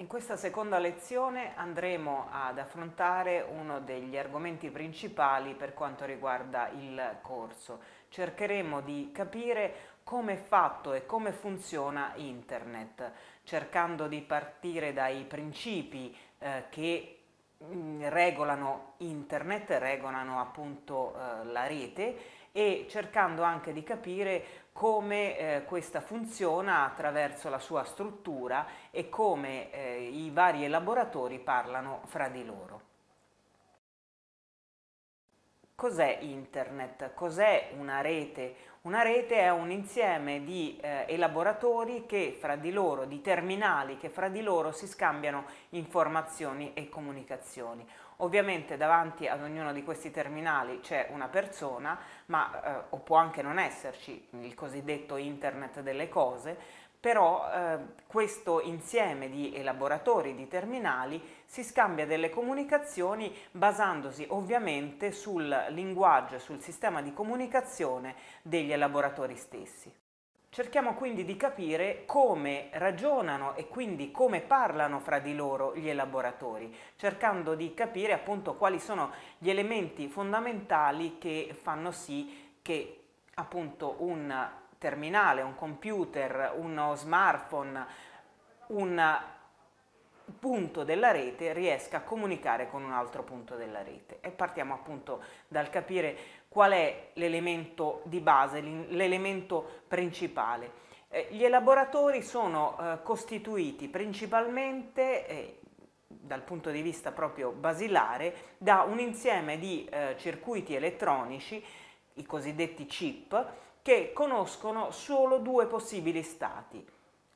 In questa seconda lezione andremo ad affrontare uno degli argomenti principali per quanto riguarda il corso. Cercheremo di capire come è fatto e come funziona Internet, cercando di partire dai principi eh, che mm, regolano Internet, regolano appunto eh, la rete e cercando anche di capire come eh, questa funziona attraverso la sua struttura e come eh, i vari elaboratori parlano fra di loro. Cos'è internet? Cos'è una rete? Una rete è un insieme di eh, elaboratori che fra di loro, di terminali che fra di loro si scambiano informazioni e comunicazioni. Ovviamente davanti ad ognuno di questi terminali c'è una persona, ma, eh, o può anche non esserci, il cosiddetto internet delle cose, però eh, questo insieme di elaboratori di terminali si scambia delle comunicazioni basandosi ovviamente sul linguaggio, sul sistema di comunicazione degli elaboratori stessi. Cerchiamo quindi di capire come ragionano e quindi come parlano fra di loro gli elaboratori, cercando di capire appunto quali sono gli elementi fondamentali che fanno sì che appunto un terminale, un computer, uno smartphone, un punto della rete riesca a comunicare con un altro punto della rete. E partiamo appunto dal capire Qual è l'elemento di base, l'elemento principale? Eh, gli elaboratori sono eh, costituiti principalmente, eh, dal punto di vista proprio basilare, da un insieme di eh, circuiti elettronici, i cosiddetti chip, che conoscono solo due possibili stati,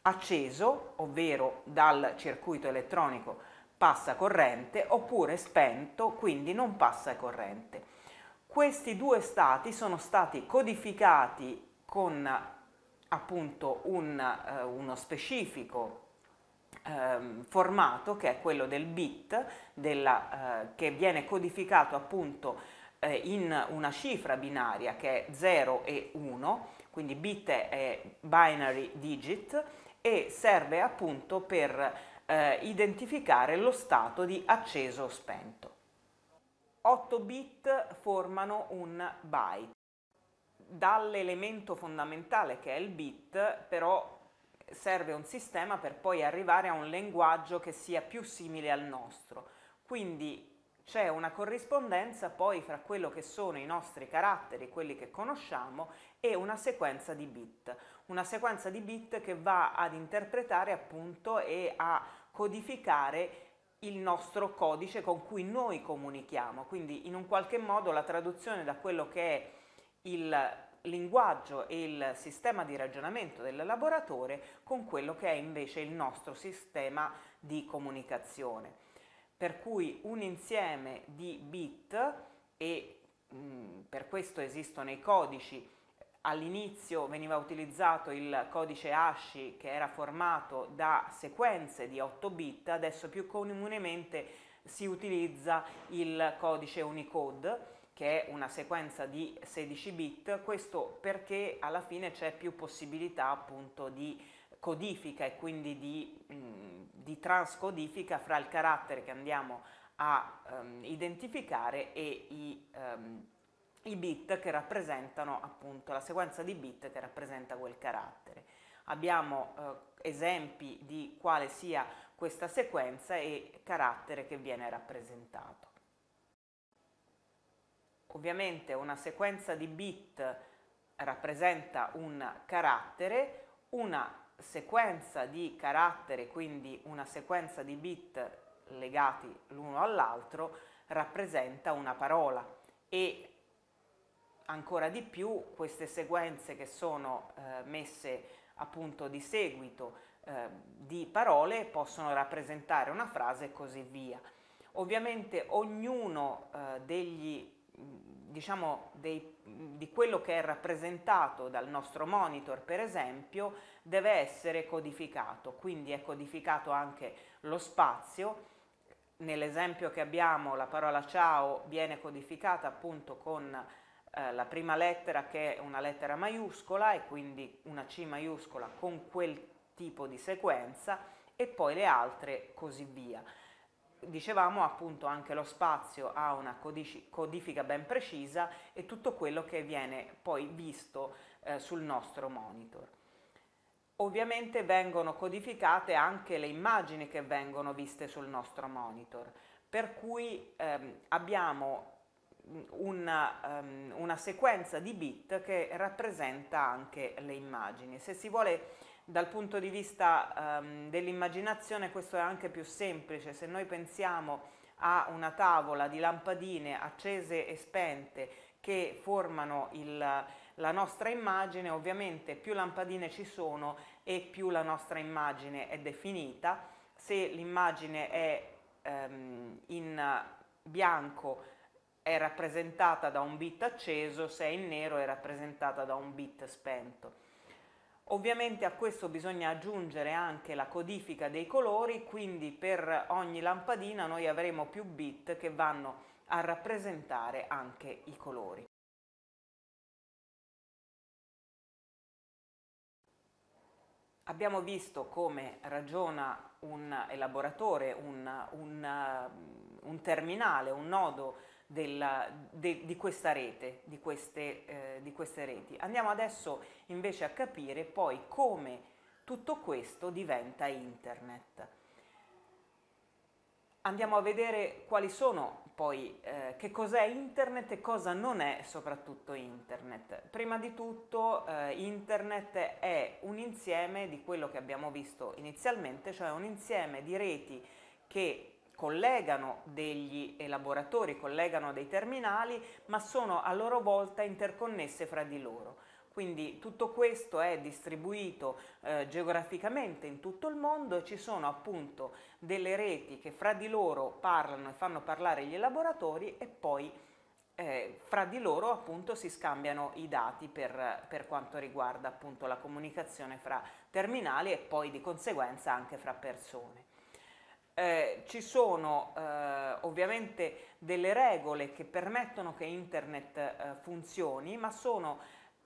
acceso, ovvero dal circuito elettronico passa corrente, oppure spento, quindi non passa corrente. Questi due stati sono stati codificati con appunto un, eh, uno specifico eh, formato che è quello del bit della, eh, che viene codificato appunto eh, in una cifra binaria che è 0 e 1 quindi bit è binary digit e serve appunto per eh, identificare lo stato di acceso o spento 8 bit formano un byte. Dall'elemento fondamentale che è il bit però serve un sistema per poi arrivare a un linguaggio che sia più simile al nostro. Quindi c'è una corrispondenza poi fra quello che sono i nostri caratteri, quelli che conosciamo, e una sequenza di bit. Una sequenza di bit che va ad interpretare appunto e a codificare il nostro codice con cui noi comunichiamo, quindi in un qualche modo la traduzione da quello che è il linguaggio e il sistema di ragionamento del laboratore con quello che è invece il nostro sistema di comunicazione. Per cui un insieme di bit e mh, mm, per questo esistono i codici All'inizio veniva utilizzato il codice ASCII che era formato da sequenze di 8 bit, adesso più comunemente si utilizza il codice Unicode che è una sequenza di 16 bit, questo perché alla fine c'è più possibilità appunto di codifica e quindi di, di transcodifica fra il carattere che andiamo a um, identificare e i um, i bit che rappresentano appunto la sequenza di bit che rappresenta quel carattere. Abbiamo eh, esempi di quale sia questa sequenza e carattere che viene rappresentato. Ovviamente una sequenza di bit rappresenta un carattere, una sequenza di carattere, quindi una sequenza di bit legati l'uno all'altro, rappresenta una parola e ancora di più queste sequenze che sono eh, messe appunto di seguito eh, di parole possono rappresentare una frase e così via. Ovviamente ognuno eh, degli mm, diciamo dei, mm, di quello che è rappresentato dal nostro monitor per esempio deve essere codificato, quindi è codificato anche lo spazio. Nell'esempio che abbiamo la parola ciao viene codificata appunto con eh, la prima lettera che è una lettera maiuscola e quindi una C maiuscola con quel tipo di sequenza e poi le altre così via. Dicevamo appunto anche lo spazio ha una codifica ben precisa e tutto quello che viene poi visto eh, sul nostro monitor. Ovviamente vengono codificate anche le immagini che vengono viste sul nostro monitor, per cui ehm, abbiamo una, um, ehm, una, sequenza di bit che rappresenta anche le immagini. Se si vuole dal punto di vista um, dell'immaginazione questo è anche più semplice, se noi pensiamo a una tavola di lampadine accese e spente che formano il, la nostra immagine, ovviamente più lampadine ci sono e più la nostra immagine è definita. Se l'immagine è um, in bianco è rappresentata da un bit acceso, se è in nero è rappresentata da un bit spento. Ovviamente a questo bisogna aggiungere anche la codifica dei colori, quindi per ogni lampadina noi avremo più bit che vanno a rappresentare anche i colori. Abbiamo visto come ragiona un elaboratore, un, un, un terminale, un nodo della, de, di questa rete, di queste, eh, di queste reti. Andiamo adesso invece a capire poi come tutto questo diventa internet. Andiamo a vedere quali sono poi eh, che cos'è internet e cosa non è soprattutto internet. Prima di tutto eh, internet è un insieme di quello che abbiamo visto inizialmente, cioè un insieme di reti che collegano degli elaboratori, collegano dei terminali, ma sono a loro volta interconnesse fra di loro. Quindi tutto questo è distribuito eh, geograficamente in tutto il mondo e ci sono appunto delle reti che fra di loro parlano e fanno parlare gli elaboratori e poi eh, fra di loro appunto si scambiano i dati per, per quanto riguarda appunto la comunicazione fra terminali e poi di conseguenza anche fra persone. Eh, ci sono eh, ovviamente delle regole che permettono che internet eh, funzioni, ma sono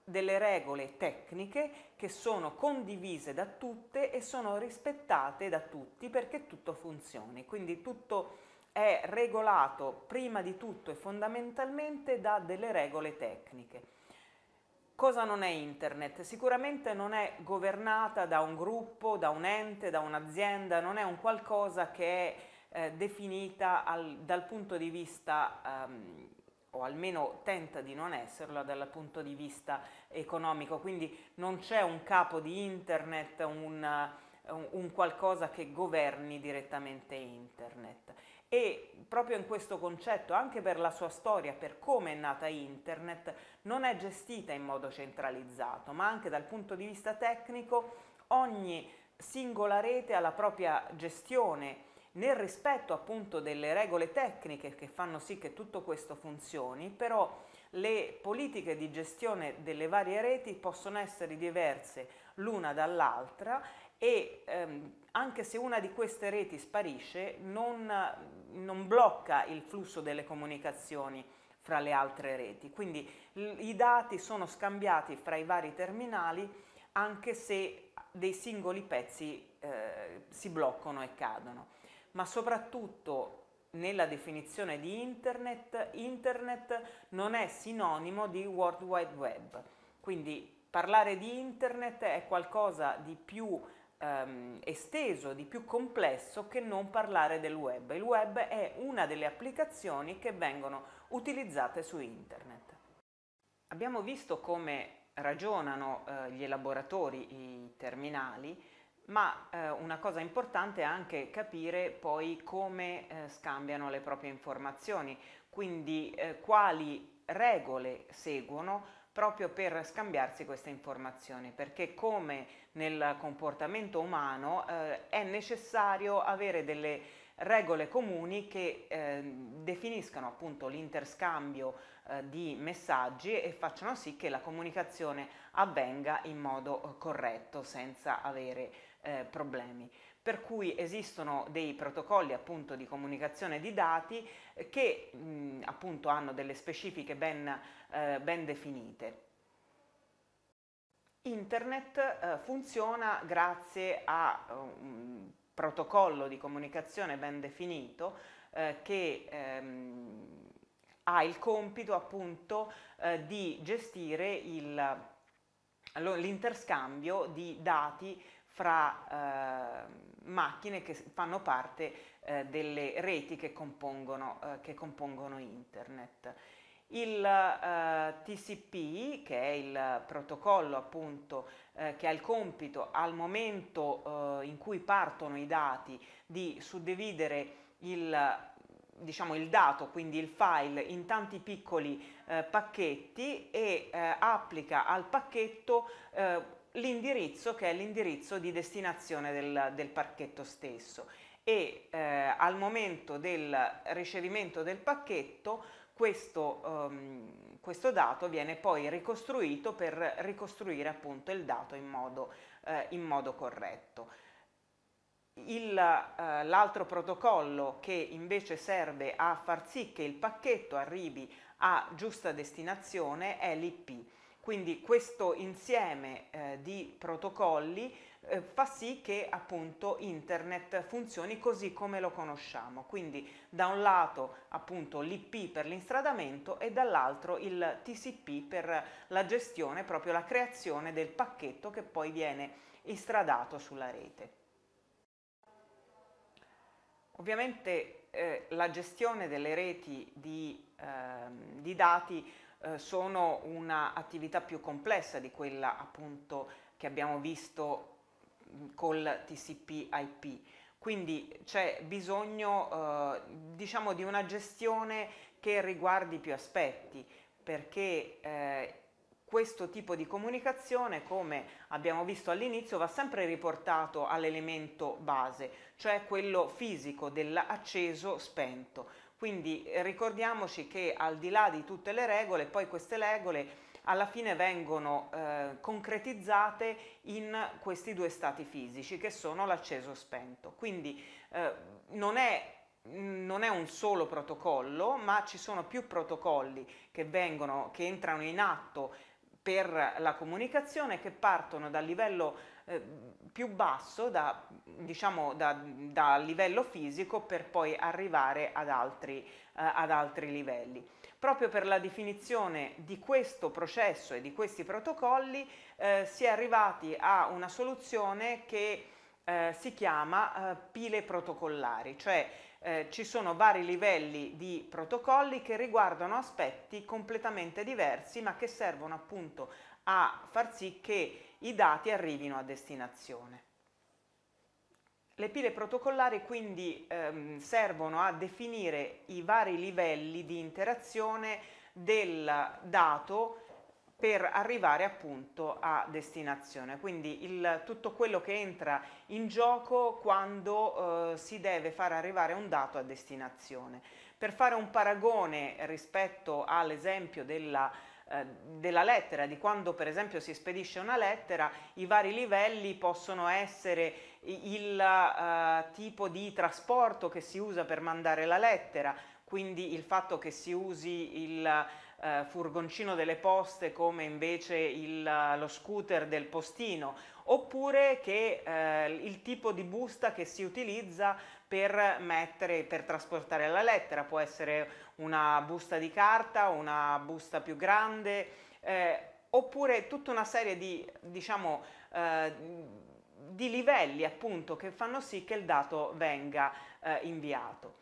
delle regole tecniche che sono condivise da tutte e sono rispettate da tutti perché tutto funzioni. Quindi tutto è regolato prima di tutto e fondamentalmente da delle regole tecniche. Cosa non è internet? Sicuramente non è governata da un gruppo, da un ente, da un'azienda, non è un qualcosa che è eh, definita al, dal punto di vista, ehm, o almeno tenta di non esserlo, dal punto di vista economico. Quindi non c'è un capo di internet, un, un qualcosa che governi direttamente internet e proprio in questo concetto, anche per la sua storia, per come è nata internet, non è gestita in modo centralizzato, ma anche dal punto di vista tecnico ogni singola rete ha la propria gestione nel rispetto appunto delle regole tecniche che fanno sì che tutto questo funzioni, però le politiche di gestione delle varie reti possono essere diverse l'una dall'altra e ehm, anche se una di queste reti sparisce non non blocca il flusso delle comunicazioni fra le altre reti. Quindi i dati sono scambiati fra i vari terminali anche se dei singoli pezzi eh, si bloccano e cadono. Ma soprattutto nella definizione di internet, internet non è sinonimo di World Wide Web. Quindi parlare di internet è qualcosa di più ehm, esteso, di più complesso che non parlare del web. Il web è una delle applicazioni che vengono utilizzate su internet. Abbiamo visto come ragionano eh, gli elaboratori, i terminali, ma eh, una cosa importante è anche capire poi come eh, scambiano le proprie informazioni, quindi eh, quali regole seguono proprio per scambiarsi queste informazioni, perché come nel comportamento umano eh, è necessario avere delle regole comuni che eh, definiscano appunto l'interscambio eh, di messaggi e facciano sì che la comunicazione avvenga in modo eh, corretto senza avere eh, problemi per cui esistono dei protocolli appunto di comunicazione di dati eh, che mh, appunto hanno delle specifiche ben, eh, ben definite. Internet eh, funziona grazie a eh, un protocollo di comunicazione ben definito eh, che ehm, ha il compito appunto eh, di gestire l'interscambio di dati fra eh, macchine che fanno parte eh, delle reti che compongono, eh, che compongono internet. Il eh, TCP, che è il protocollo appunto eh, che ha il compito al momento eh, in cui partono i dati di suddividere il, diciamo, il dato, quindi il file, in tanti piccoli eh, pacchetti e eh, applica al pacchetto eh, l'indirizzo che è l'indirizzo di destinazione del, del pacchetto stesso e eh, al momento del ricevimento del pacchetto questo, um, questo, dato viene poi ricostruito per ricostruire appunto il dato in modo, eh, in modo corretto. Eh, l'altro eh, protocollo che invece serve a far sì che il pacchetto arrivi a giusta destinazione è l'IP. Quindi questo insieme eh, di protocolli eh, fa sì che appunto internet funzioni così come lo conosciamo. Quindi da un lato appunto l'IP per l'instradamento e dall'altro il TCP per la gestione, proprio la creazione del pacchetto che poi viene instradato sulla rete. Ovviamente eh, la gestione delle reti di, ehm, di dati eh, sono un'attività più complessa di quella appunto che abbiamo visto mm, col TCP IP. Quindi c'è bisogno eh, diciamo di una gestione che riguardi più aspetti perché eh, questo tipo di comunicazione, come abbiamo visto all'inizio, va sempre riportato all'elemento base, cioè quello fisico dell'acceso spento. Quindi eh, ricordiamoci che al di là di tutte le regole, poi queste regole alla fine vengono eh, concretizzate in questi due stati fisici che sono l'acceso spento. Quindi eh, non è non è un solo protocollo, ma ci sono più protocolli che, vengono, che entrano in atto per la comunicazione che partono dal livello Ehm, più basso da, diciamo, dal da livello fisico per poi arrivare ad altri, eh, ad altri livelli. Proprio per la definizione di questo processo e di questi protocolli eh, si è arrivati a una soluzione che eh, si chiama eh, pile protocollari, cioè eh, ci sono vari livelli di protocolli che riguardano aspetti completamente diversi ma che servono appunto a far sì che i dati arrivino a destinazione. Le pile protocollari quindi ehm, servono a definire i vari livelli di interazione del dato per arrivare appunto a destinazione, quindi il, tutto quello che entra in gioco quando eh, si deve far arrivare un dato a destinazione. Per fare un paragone rispetto all'esempio della eh, della lettera, di quando per esempio si spedisce una lettera, i vari livelli possono essere il eh, tipo di trasporto che si usa per mandare la lettera, quindi il fatto che si usi il eh, furgoncino delle poste come invece il, lo scooter del postino, oppure che eh, il tipo di busta che si utilizza per mettere, per trasportare la lettera, può essere una busta di carta, una busta più grande, eh, oppure tutta una serie di, diciamo, eh, di livelli appunto che fanno sì che il dato venga eh, inviato.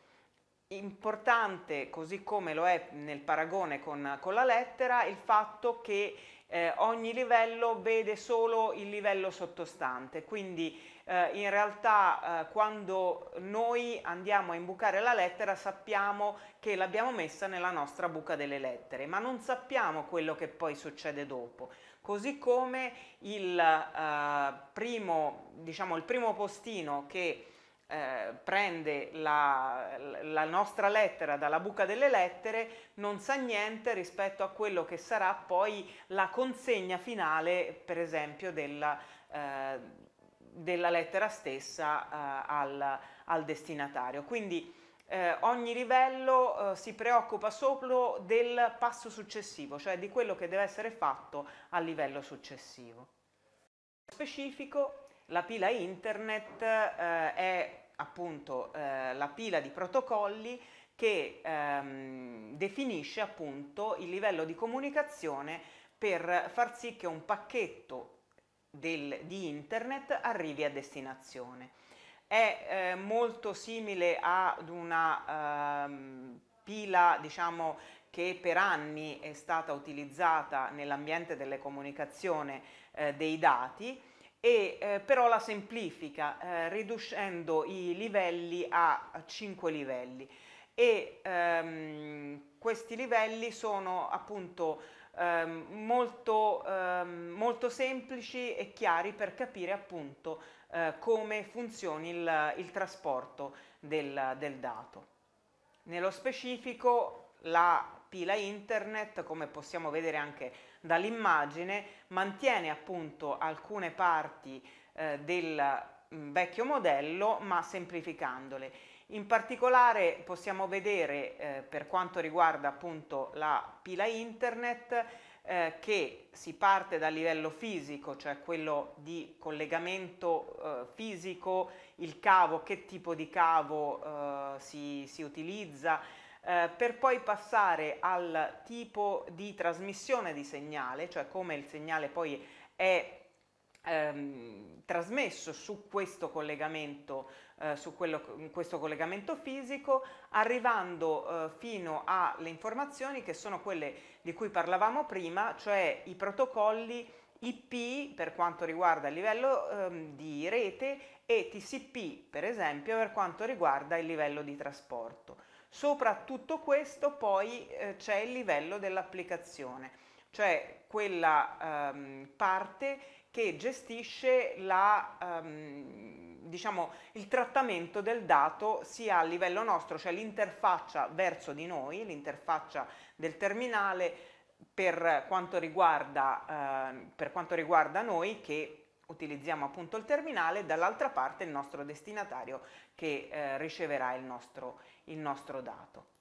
Importante, così come lo è nel paragone con, con la lettera, il fatto che eh, ogni livello vede solo il livello sottostante, quindi eh, in realtà eh, quando noi andiamo a imbucare la lettera sappiamo che l'abbiamo messa nella nostra buca delle lettere, ma non sappiamo quello che poi succede dopo. Così come il, eh, primo, diciamo, il primo postino che eh, prende la, la, nostra lettera dalla buca delle lettere non sa niente rispetto a quello che sarà poi la consegna finale, per esempio, della, eh, della lettera stessa eh, al, al, destinatario. Quindi eh, ogni livello eh, si preoccupa solo del passo successivo, cioè di quello che deve essere fatto al livello successivo. Specifico, la pila internet eh, è appunto eh, la pila di protocolli che ehm, definisce appunto il livello di comunicazione per far sì che un pacchetto del, di internet arrivi a destinazione. È eh, molto simile ad una ehm, pila, diciamo, che per anni è stata utilizzata nell'ambiente delle comunicazioni eh, dei dati e eh, però la semplifica eh, riducendo i livelli a 5 livelli e ehm, questi livelli sono appunto ehm, molto, ehm, molto, semplici e chiari per capire appunto eh, come funzioni il, il trasporto del, del dato. Nello specifico la pila internet, come possiamo vedere anche dall'immagine, mantiene appunto alcune parti eh, del mm, vecchio modello ma semplificandole in particolare possiamo vedere eh, per quanto riguarda appunto la pila internet eh, che si parte dal livello fisico, cioè quello di collegamento eh, fisico, il cavo, che tipo di cavo eh, si, si, utilizza, eh, per poi passare al tipo di trasmissione di segnale, cioè come il segnale poi è ehm, trasmesso su questo collegamento eh, su quello, questo collegamento fisico, arrivando eh, fino alle informazioni che sono quelle di cui parlavamo prima, cioè i protocolli IP per quanto riguarda il livello ehm, di rete e TCP per esempio per quanto riguarda il livello di trasporto. Sopra tutto questo poi eh, c'è il livello dell'applicazione, cioè quella ehm, parte che gestisce la, ehm, diciamo, il trattamento del dato sia a livello nostro, cioè l'interfaccia verso di noi, l'interfaccia del terminale per quanto, riguarda, eh, per quanto riguarda noi che utilizziamo appunto il terminale, dall'altra parte il nostro destinatario che eh, riceverà il nostro, il nostro dato.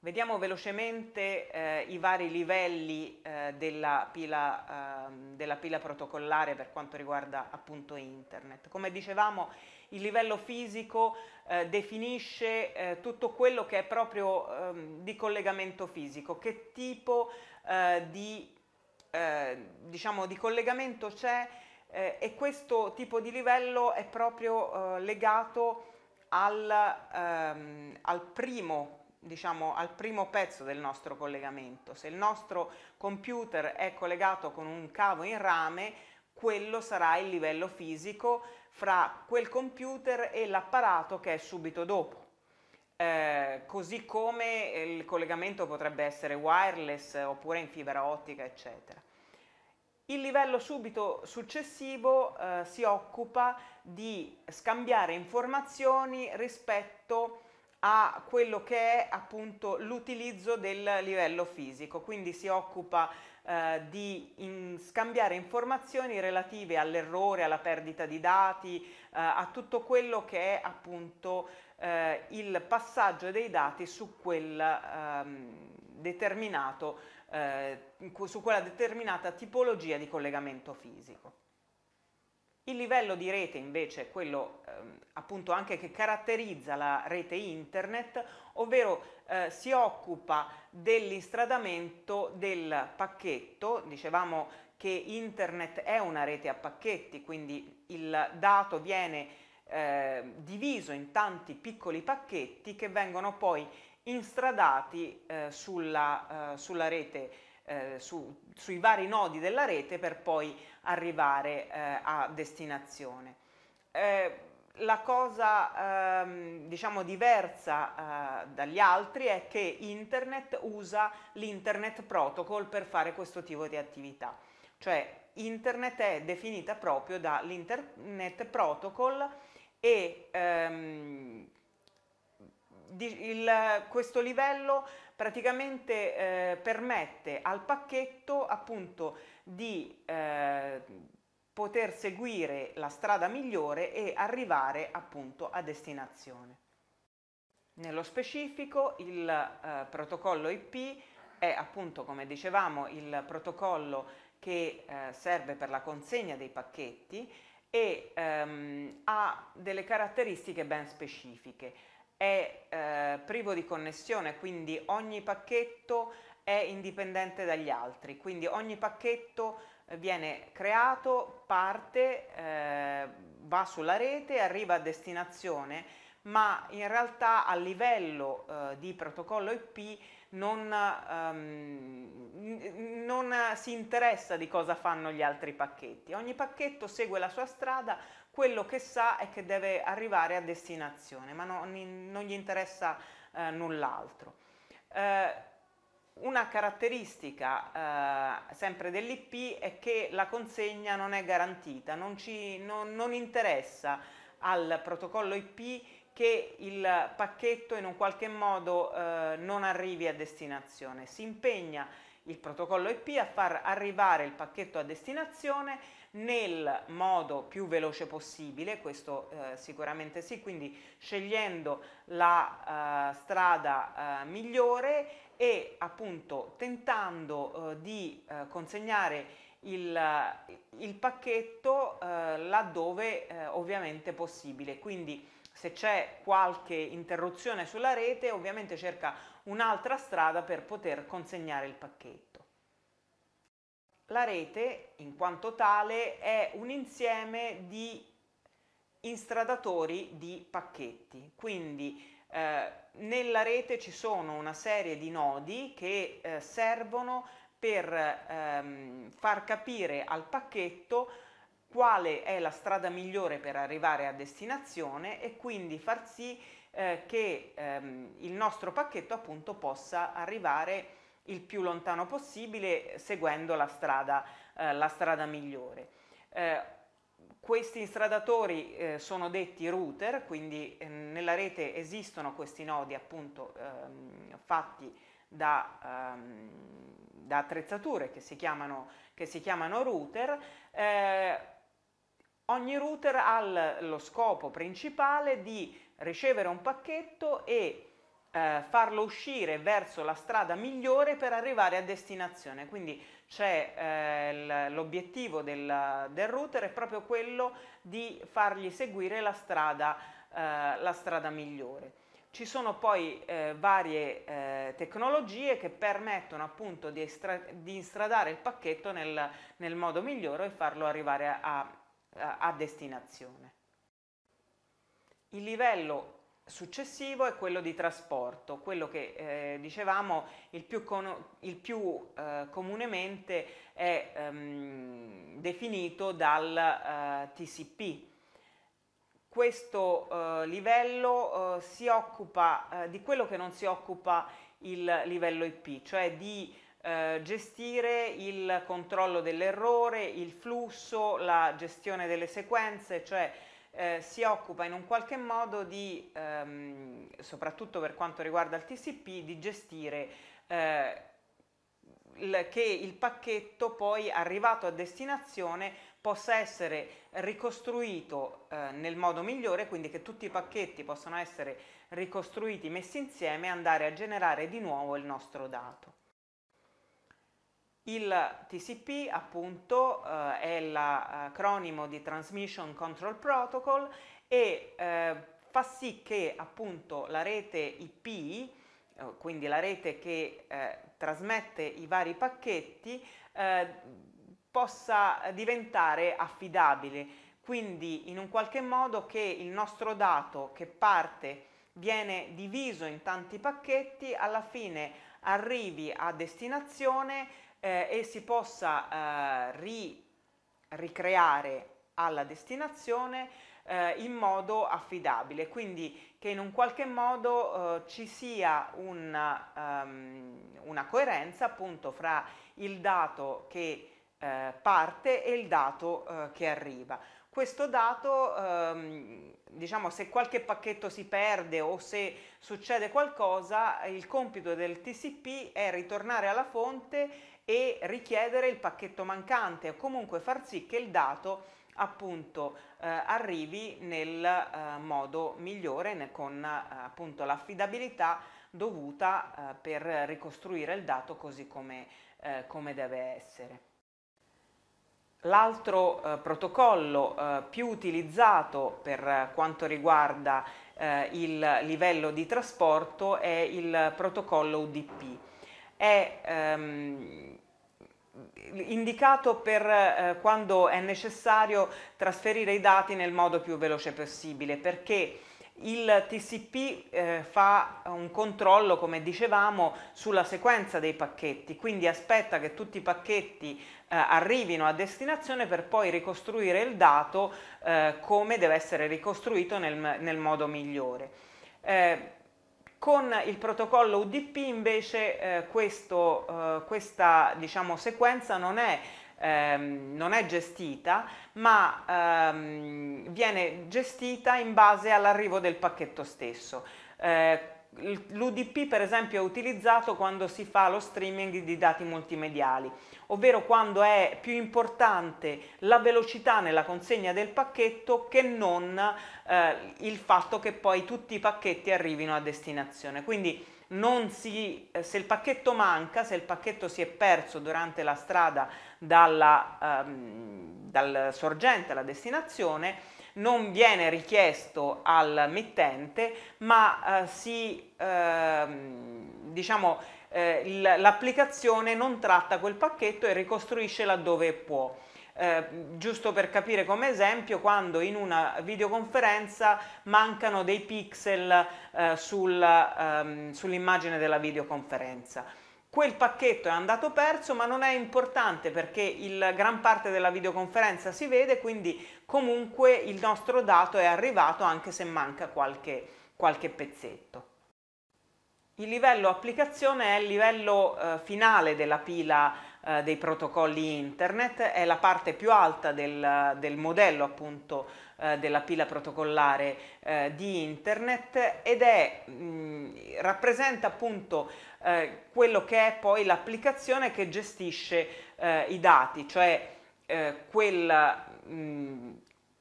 Vediamo velocemente eh, i vari livelli eh, della, pila, eh, della, pila, protocollare per quanto riguarda appunto internet. Come dicevamo il livello fisico eh, definisce eh, tutto quello che è proprio ehm, di collegamento fisico, che tipo eh, di, diciamo, di, collegamento c'è e questo tipo di livello è proprio legato al, ehm, al primo diciamo, al primo pezzo del nostro collegamento. Se il nostro computer è collegato con un cavo in rame, quello sarà il livello fisico fra quel computer e l'apparato che è subito dopo. Eh, così come il collegamento potrebbe essere wireless oppure in fibra ottica, eccetera. Il livello subito successivo eh, si occupa di scambiare informazioni rispetto a a quello che è appunto l'utilizzo del livello fisico, quindi si occupa eh, di in scambiare informazioni relative all'errore, alla perdita di dati, eh, a tutto quello che è appunto eh, il passaggio dei dati su quel ehm, determinato eh, su quella determinata tipologia di collegamento fisico. Il livello di rete invece è quello eh, appunto anche che caratterizza la rete internet, ovvero eh, si occupa dell'instradamento del pacchetto, dicevamo che internet è una rete a pacchetti, quindi il dato viene eh, diviso in tanti piccoli pacchetti che vengono poi instradati eh, sulla, eh, sulla rete eh, su, sui vari nodi della rete per poi arrivare eh, a destinazione. Eh, la cosa ehm, diciamo diversa eh, dagli altri è che internet usa l'internet protocol per fare questo tipo di attività, cioè internet è definita proprio dall'internet protocol e ehm, il, questo livello praticamente eh, permette al pacchetto appunto di eh, poter seguire la strada migliore e arrivare appunto a destinazione. Nello specifico il eh, protocollo IP è appunto come dicevamo il protocollo che eh, serve per la consegna dei pacchetti e ehm, ha delle caratteristiche ben specifiche è eh, privo di connessione, quindi ogni pacchetto è indipendente dagli altri, quindi ogni pacchetto eh, viene creato, parte, eh, va sulla rete, arriva a destinazione, ma in realtà a livello eh, di protocollo IP non, ehm, non si interessa di cosa fanno gli altri pacchetti. Ogni pacchetto segue la sua strada, quello che sa è che deve arrivare a destinazione, ma non, non gli interessa eh, null'altro. Eh, una caratteristica eh, sempre dell'IP è che la consegna non è garantita, non, ci, non, non interessa al protocollo IP che il pacchetto in un qualche modo eh, non arrivi a destinazione. Si impegna il protocollo IP a far arrivare il pacchetto a destinazione nel modo più veloce possibile, questo eh, sicuramente sì, quindi scegliendo la eh, strada eh, migliore e appunto tentando eh, di eh, consegnare il, il pacchetto eh, laddove ovviamente possibile. Quindi se c'è qualche interruzione sulla rete ovviamente cerca un'altra strada per poter consegnare il pacchetto. La rete, in quanto tale, è un insieme di instradatori di pacchetti. Quindi eh, nella rete ci sono una serie di nodi che eh, servono per ehm, far capire al pacchetto quale è la strada migliore per arrivare a destinazione e quindi far sì eh, che ehm, il nostro pacchetto appunto possa arrivare il più lontano possibile seguendo la strada, eh, la strada migliore. Eh, questi instradatori eh, sono detti router, quindi eh, nella rete esistono questi nodi appunto ehm, fatti da, ehm, da, attrezzature che si chiamano, che si chiamano router. Eh, ogni router ha lo scopo principale di ricevere un pacchetto e eh, farlo uscire verso la strada migliore per arrivare a destinazione. Quindi c'è eh, l'obiettivo del, del, router è proprio quello di fargli seguire la strada, eh, la strada migliore. Ci sono poi eh, varie eh, tecnologie che permettono appunto di, estra- di instradare il pacchetto nel, nel, modo migliore e farlo arrivare a, a, a destinazione. Il livello successivo è quello di trasporto, quello che eh, dicevamo il più, con, il più eh, comunemente è ehm, definito dal eh, TCP. Questo eh, livello eh, si occupa eh, di quello che non si occupa il livello IP, cioè di gestire il controllo dell'errore, il flusso, la gestione delle sequenze, cioè eh, si occupa in un qualche modo di, ehm, soprattutto per quanto riguarda il TCP, di gestire eh, che il pacchetto poi arrivato a destinazione possa essere ricostruito eh, nel modo migliore, quindi che tutti i pacchetti possano essere ricostruiti, messi insieme e andare a generare di nuovo il nostro dato. Il TCP appunto eh, è l'acronimo eh, di Transmission Control Protocol e eh, fa sì che appunto la rete IP, eh, quindi la rete che eh, trasmette i vari pacchetti, eh, possa diventare affidabile, quindi in un qualche modo che il nostro dato che parte viene diviso in tanti pacchetti, alla fine arrivi a destinazione eh, e si possa eh, ri, ricreare alla destinazione eh, in modo affidabile, quindi che in un qualche modo eh, ci sia una, um, ehm, una, coerenza appunto fra il dato che eh, parte e il dato eh, che arriva questo dato, ehm, diciamo, se qualche pacchetto si perde o se succede qualcosa, il compito del TCP è ritornare alla fonte e richiedere il pacchetto mancante o comunque far sì che il dato appunto eh, arrivi nel eh, modo migliore ne, con eh, appunto l'affidabilità dovuta eh, per ricostruire il dato così come, eh, come deve essere. L'altro eh, protocollo più utilizzato per quanto riguarda il livello di trasporto è il protocollo UDP. È, ehm, indicato per eh, quando è necessario trasferire i dati nel modo più veloce possibile perché il TCP eh, fa un controllo, come dicevamo, sulla sequenza dei pacchetti, quindi aspetta che tutti i pacchetti eh, arrivino a destinazione per poi ricostruire il dato eh, come deve essere ricostruito nel, nel modo migliore. Eh, con il protocollo UDP invece eh, questo, eh, questa diciamo, sequenza non è, ehm, non è, gestita, ma ehm, viene gestita in base all'arrivo del pacchetto stesso. Eh, L'UDP per esempio è utilizzato quando si fa lo streaming di dati multimediali ovvero quando è più importante la velocità nella consegna del pacchetto che non eh, il fatto che poi tutti i pacchetti arrivino a destinazione. Quindi si, eh, se il pacchetto manca, se il pacchetto si è perso durante la strada dalla, ehm, dal sorgente alla destinazione, non viene richiesto al mittente, ma eh, si ehm, diciamo eh, l'applicazione non tratta quel pacchetto e ricostruisce laddove può. Eh, giusto per capire come esempio, quando in una videoconferenza mancano dei pixel eh, sul, ehm, sull'immagine della videoconferenza. Quel pacchetto è andato perso, ma non è importante perché il gran parte della videoconferenza si vede, quindi comunque il nostro dato è arrivato anche se manca qualche, qualche pezzetto. Il livello applicazione è il livello eh, finale della pila eh, dei protocolli internet, è la parte più alta del, del modello appunto eh, della pila protocollare eh, di internet ed è, mh, mm, rappresenta appunto eh, quello che è poi l'applicazione che gestisce eh, i dati, cioè quel, mh, mm,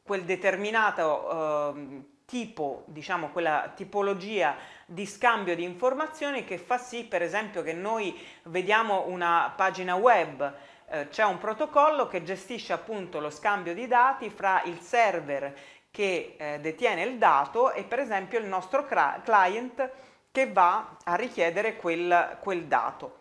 quel, determinato ehm, tipo, diciamo quella tipologia di scambio di informazioni che fa sì per esempio che noi vediamo una pagina web eh, c'è un protocollo che gestisce appunto lo scambio di dati fra il server che eh, detiene il dato e per esempio il nostro client che va a richiedere quel, quel dato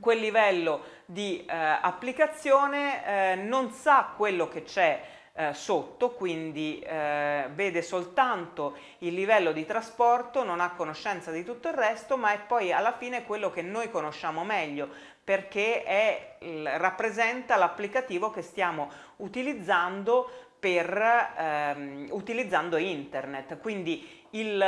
quel livello di eh, applicazione eh, non sa quello che c'è eh, sotto, quindi eh, vede soltanto il livello di trasporto, non ha conoscenza di tutto il resto, ma è poi alla fine quello che noi conosciamo meglio perché è, rappresenta l'applicativo che stiamo utilizzando per, ehm, utilizzando internet. Quindi il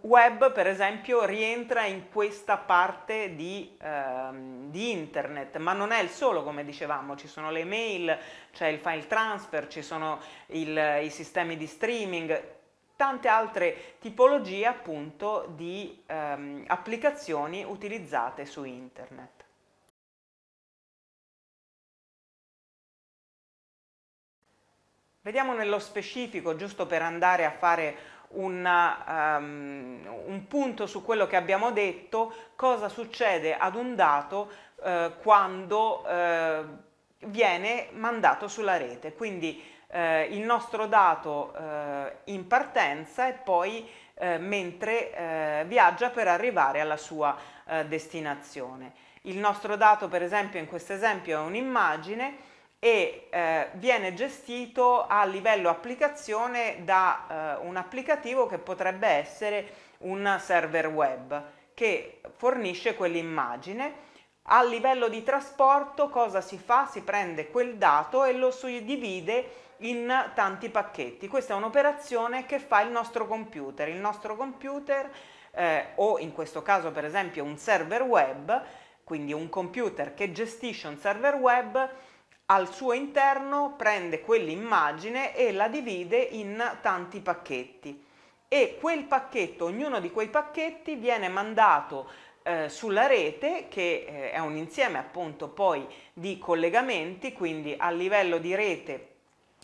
web, per esempio, rientra in questa parte di, ehm, di, internet, ma non è il solo, come dicevamo, ci sono le mail, c'è il file transfer, ci sono il, i sistemi di streaming, tante altre tipologie appunto di ehm, applicazioni utilizzate su internet. Vediamo nello specifico, giusto per andare a fare una, um, ehm, un punto su quello che abbiamo detto, cosa succede ad un dato eh, quando eh, viene mandato sulla rete. Quindi eh, il nostro dato eh, in partenza e poi eh, mentre eh, viaggia per arrivare alla sua destinazione. Il nostro dato, per esempio, in questo esempio è un'immagine e eh, viene gestito a livello applicazione da eh, un applicativo che potrebbe essere un server web che fornisce quell'immagine. A livello di trasporto cosa si fa? Si prende quel dato e lo suddivide in tanti pacchetti. Questa è un'operazione che fa il nostro computer. Il nostro computer eh, o in questo caso per esempio un server web, quindi un computer che gestisce un server web, al suo interno prende quell'immagine e la divide in tanti pacchetti e quel pacchetto, ognuno di quei pacchetti viene mandato eh, sulla rete che eh, è un insieme appunto poi di collegamenti, quindi a livello di rete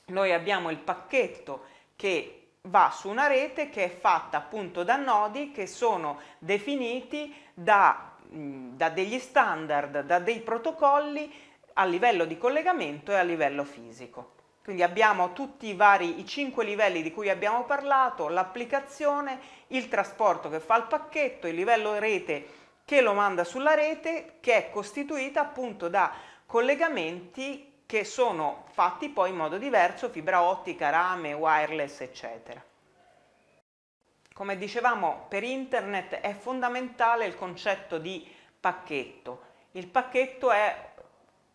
noi abbiamo il pacchetto che va su una rete che è fatta appunto da nodi che sono definiti da, mm, da degli standard, da dei protocolli a livello di collegamento e a livello fisico. Quindi abbiamo tutti i vari i cinque livelli di cui abbiamo parlato, l'applicazione, il trasporto che fa il pacchetto, il livello rete che lo manda sulla rete, che è costituita appunto da collegamenti che sono fatti poi in modo diverso, fibra ottica, rame, wireless, eccetera. Come dicevamo, per internet è fondamentale il concetto di pacchetto. Il pacchetto è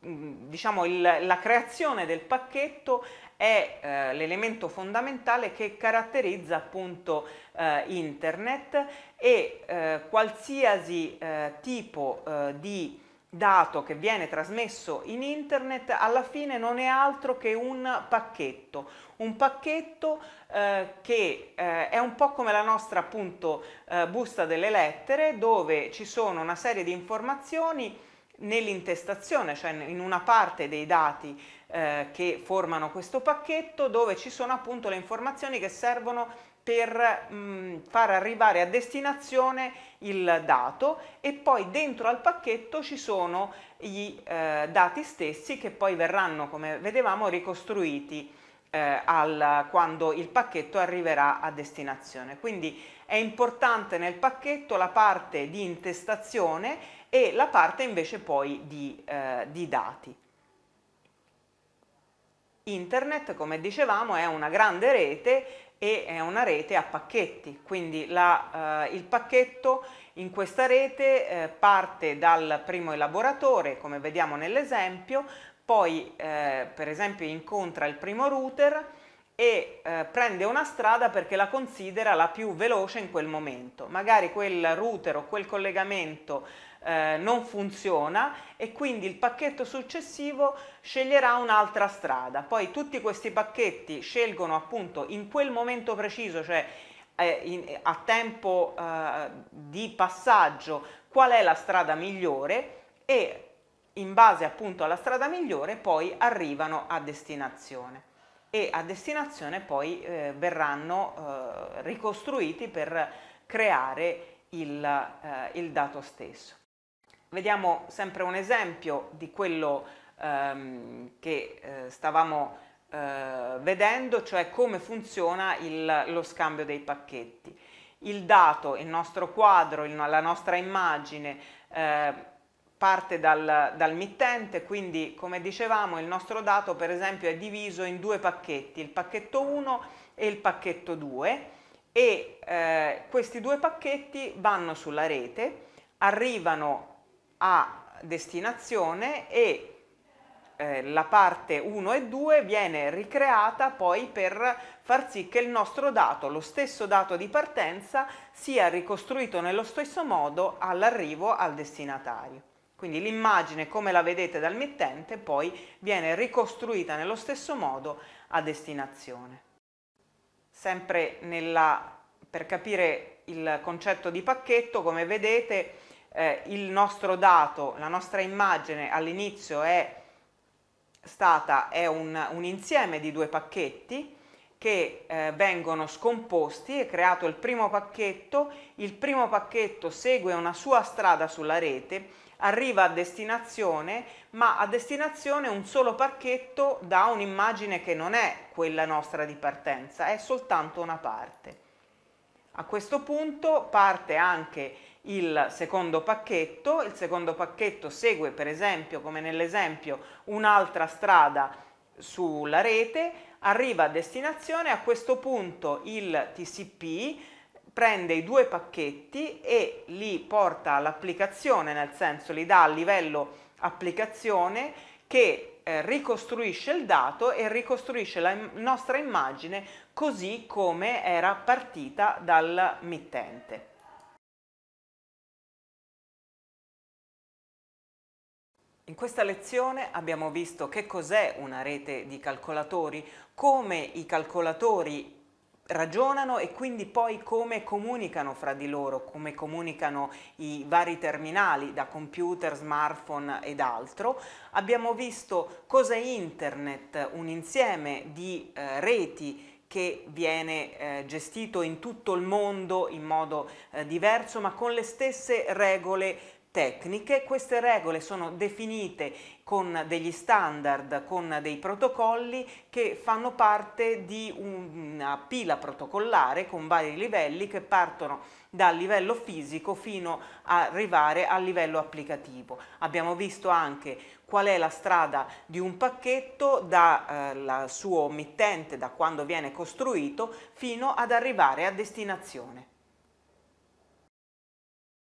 Mm, diciamo, il, la creazione del pacchetto è eh, l'elemento fondamentale che caratterizza appunto eh, internet e eh, qualsiasi eh, tipo eh, di dato che viene trasmesso in internet alla fine non è altro che un pacchetto, un pacchetto eh, che eh, è un po' come la nostra appunto eh, busta delle lettere dove ci sono una serie di informazioni nell'intestazione, cioè in una parte dei dati eh, che formano questo pacchetto dove ci sono appunto le informazioni che servono per mh, mm, far arrivare a destinazione il dato e poi dentro al pacchetto ci sono i eh, dati stessi che poi verranno, come vedevamo, ricostruiti eh, al, quando il pacchetto arriverà a destinazione. Quindi è importante nel pacchetto la parte di intestazione e la parte invece poi di, eh, di dati. Internet, come dicevamo, è una grande rete e è una rete a pacchetti, quindi la, eh, il pacchetto in questa rete eh, parte dal primo elaboratore, come vediamo nell'esempio, poi eh, per esempio incontra il primo router e eh, prende una strada perché la considera la più veloce in quel momento. Magari quel router o quel collegamento eh, non funziona e quindi il pacchetto successivo sceglierà un'altra strada. Poi tutti questi pacchetti scelgono appunto in quel momento preciso, cioè eh, in, a tempo eh, di passaggio, qual è la strada migliore e in base appunto alla strada migliore poi arrivano a destinazione e a destinazione poi eh, verranno eh, ricostruiti per creare il, eh, il dato stesso. Vediamo sempre un esempio di quello ehm, che eh, stavamo eh, vedendo, cioè come funziona il, lo scambio dei pacchetti. Il dato, il nostro quadro, il, la nostra immagine eh, parte dal, dal mittente, quindi come dicevamo il nostro dato per esempio è diviso in due pacchetti, il pacchetto 1 e il pacchetto 2 e eh, questi due pacchetti vanno sulla rete, arrivano a destinazione e eh, la parte 1 e 2 viene ricreata poi per far sì che il nostro dato, lo stesso dato di partenza, sia ricostruito nello stesso modo all'arrivo al destinatario. Quindi l'immagine come la vedete dal mittente poi viene ricostruita nello stesso modo a destinazione. Sempre nella, per capire il concetto di pacchetto, come vedete, eh, il nostro dato, la nostra immagine all'inizio è stata è un, un, insieme di due pacchetti che eh, vengono scomposti, è creato il primo pacchetto, il primo pacchetto segue una sua strada sulla rete, arriva a destinazione, ma a destinazione un solo pacchetto dà un'immagine che non è quella nostra di partenza, è soltanto una parte. A questo punto parte anche il secondo pacchetto, il secondo pacchetto segue per esempio, come nell'esempio, un'altra strada sulla rete, arriva a destinazione, a questo punto il TCP prende i due pacchetti e li porta all'applicazione, nel senso li dà a livello applicazione che eh, ricostruisce il dato e ricostruisce la nostra immagine così come era partita dal mittente. In questa lezione abbiamo visto che cos'è una rete di calcolatori, come i calcolatori ragionano e quindi poi come comunicano fra di loro, come comunicano i vari terminali da computer, smartphone ed altro. Abbiamo visto cos'è internet, un insieme di eh, reti che viene eh, gestito in tutto il mondo in modo eh, diverso ma con le stesse regole tecniche, queste regole sono definite con degli standard, con dei protocolli che fanno parte di una pila protocollare con vari livelli che partono dal livello fisico fino ad arrivare al livello applicativo. Abbiamo visto anche qual è la strada di un pacchetto dal eh, suo mittente, da quando viene costruito, fino ad arrivare a destinazione.